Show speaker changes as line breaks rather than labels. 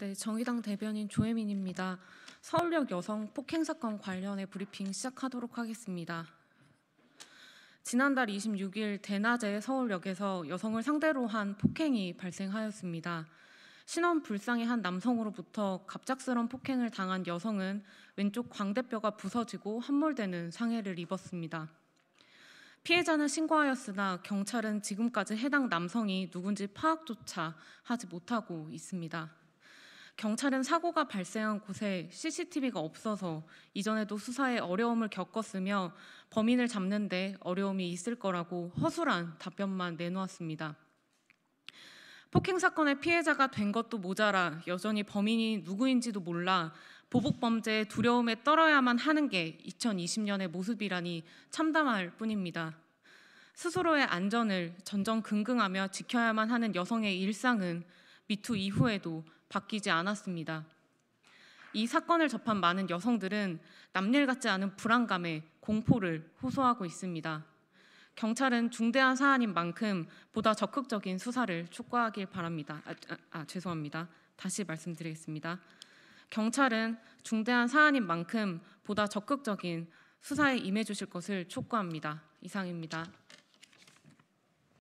네, 정의당 대변인 조혜민입니다. 서울역 여성 폭행 사건 관련해 브리핑 시작하도록 하겠습니다. 지난달 26일 대낮에 서울역에서 여성을 상대로 한 폭행이 발생하였습니다. 신원 불상의 한 남성으로부터 갑작스런 폭행을 당한 여성은 왼쪽 광대뼈가 부서지고 함몰되는 상해를 입었습니다. 피해자는 신고하였으나 경찰은 지금까지 해당 남성이 누군지 파악조차 하지 못하고 있습니다. 경찰은 사고가 발생한 곳에 CCTV가 없어서 이전에도 수사에 어려움을 겪었으며 범인을 잡는데 어려움이 있을 거라고 허술한 답변만 내놓았습니다. 폭행 사건의 피해자가 된 것도 모자라 여전히 범인이 누구인지도 몰라 보복 범죄의 두려움에 떨어야만 하는 게 2020년의 모습이라니 참담할 뿐입니다. 스스로의 안전을 전전긍긍하며 지켜야만 하는 여성의 일상은 미투 이후에도 바뀌지 않았습니다. 이 사건을 접한 많은 여성들은 남일 같지 않은 불안감에 공포를 호소하고 있습니다. 경찰은 중대한 사안인 만큼 보다 적극적인 수사를 촉구하길 바랍니다. 아, 아, 아, 죄송합니다. 다시 말씀드리겠습니다. 경찰은 중대한 사안인 만큼 보다 적극적인 수사에 임해 주실 것을 촉구합니다. 이상입니다.